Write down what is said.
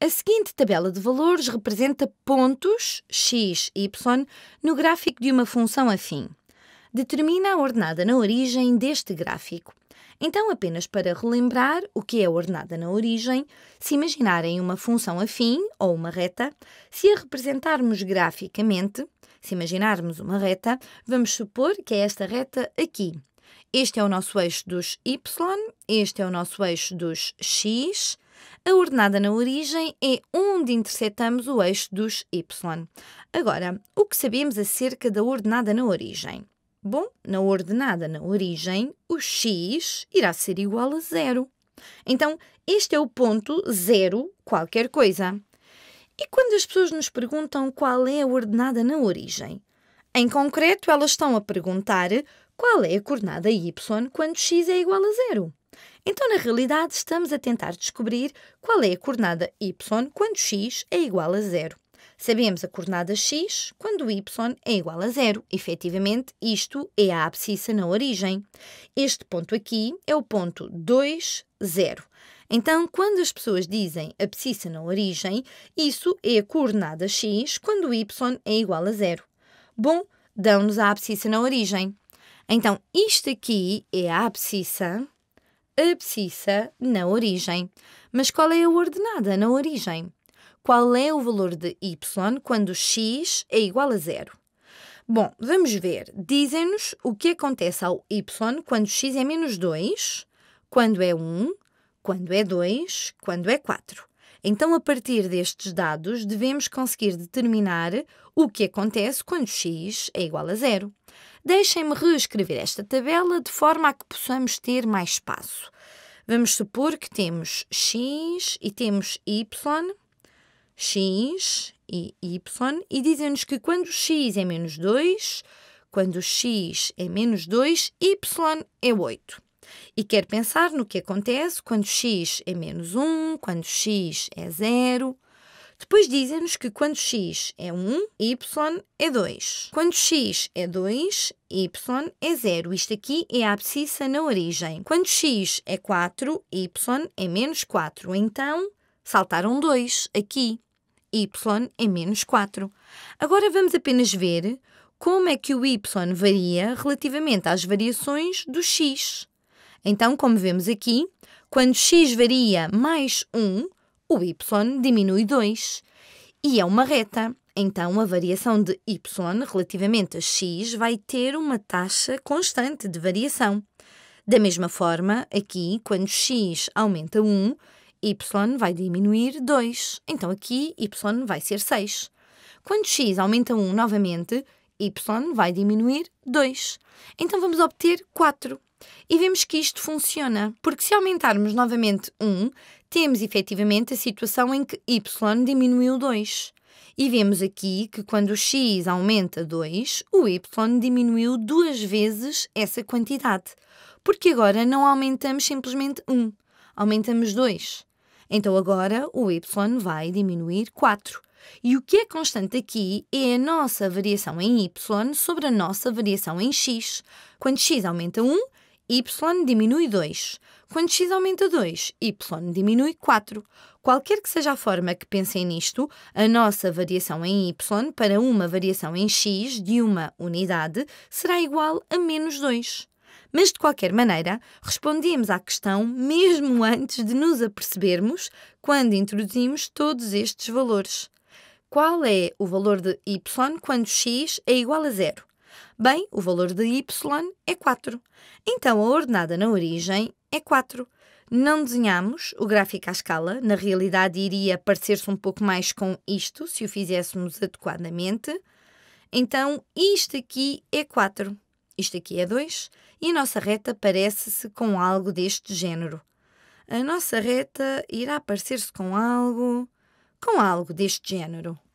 A seguinte tabela de valores representa pontos x, y no gráfico de uma função afim. Determina a ordenada na origem deste gráfico. Então, apenas para relembrar o que é a ordenada na origem, se imaginarem uma função afim ou uma reta, se a representarmos graficamente, se imaginarmos uma reta, vamos supor que é esta reta aqui. Este é o nosso eixo dos y, este é o nosso eixo dos x, a ordenada na origem é onde interceptamos o eixo dos y. Agora, o que sabemos acerca da ordenada na origem? Bom, na ordenada na origem, o x irá ser igual a zero. Então, este é o ponto zero qualquer coisa. E quando as pessoas nos perguntam qual é a ordenada na origem? Em concreto, elas estão a perguntar qual é a coordenada y quando x é igual a zero. Então, na realidade, estamos a tentar descobrir qual é a coordenada y quando x é igual a zero. Sabemos a coordenada x quando y é igual a zero. Efetivamente, isto é a abscissa na origem. Este ponto aqui é o ponto 2, 0. Então, quando as pessoas dizem abscissa na origem, isso é a coordenada x quando y é igual a zero. Bom, dão-nos a abscissa na origem. Então, isto aqui é a abscissa abscissa na origem. Mas qual é a ordenada na origem? Qual é o valor de y quando x é igual a zero? Bom, vamos ver. Dizem-nos o que acontece ao y quando x é menos 2, quando é 1, quando é 2, quando é 4. Então, a partir destes dados, devemos conseguir determinar o que acontece quando x é igual a zero. Deixem-me reescrever esta tabela de forma a que possamos ter mais espaço. Vamos supor que temos x e temos y, x e y, e dizem-nos que quando x é menos 2, quando x é menos 2, y é 8. E quero pensar no que acontece quando x é menos 1, quando x é 0, depois dizem-nos que quando x é 1, y é 2. Quando x é 2, y é 0. Isto aqui é a abscissa na origem. Quando x é 4, y é menos 4. Então, saltaram 2 aqui. y é menos 4. Agora vamos apenas ver como é que o y varia relativamente às variações do x. Então, como vemos aqui, quando x varia mais 1, o y diminui 2 e é uma reta. Então, a variação de y relativamente a x vai ter uma taxa constante de variação. Da mesma forma, aqui, quando x aumenta 1, y vai diminuir 2. Então, aqui, y vai ser 6. Quando x aumenta 1 novamente, y vai diminuir 2. Então, vamos obter 4. E vemos que isto funciona, porque se aumentarmos novamente 1, temos efetivamente a situação em que y diminuiu 2. E vemos aqui que quando o x aumenta 2, o y diminuiu duas vezes essa quantidade. Porque agora não aumentamos simplesmente 1, aumentamos 2. Então agora o y vai diminuir 4. E o que é constante aqui é a nossa variação em y sobre a nossa variação em x. Quando x aumenta 1, y diminui 2. Quando x aumenta 2, y diminui 4. Qualquer que seja a forma que pensem nisto, a nossa variação em y para uma variação em x de uma unidade será igual a menos 2. Mas, de qualquer maneira, respondemos à questão mesmo antes de nos apercebermos quando introduzimos todos estes valores. Qual é o valor de y quando x é igual a zero? Bem, o valor de y é 4. Então, a ordenada na origem é 4. Não desenhamos o gráfico à escala. Na realidade, iria parecer-se um pouco mais com isto, se o fizéssemos adequadamente. Então, isto aqui é 4. Isto aqui é 2. E a nossa reta parece-se com algo deste género. A nossa reta irá parecer-se com algo... com algo deste género.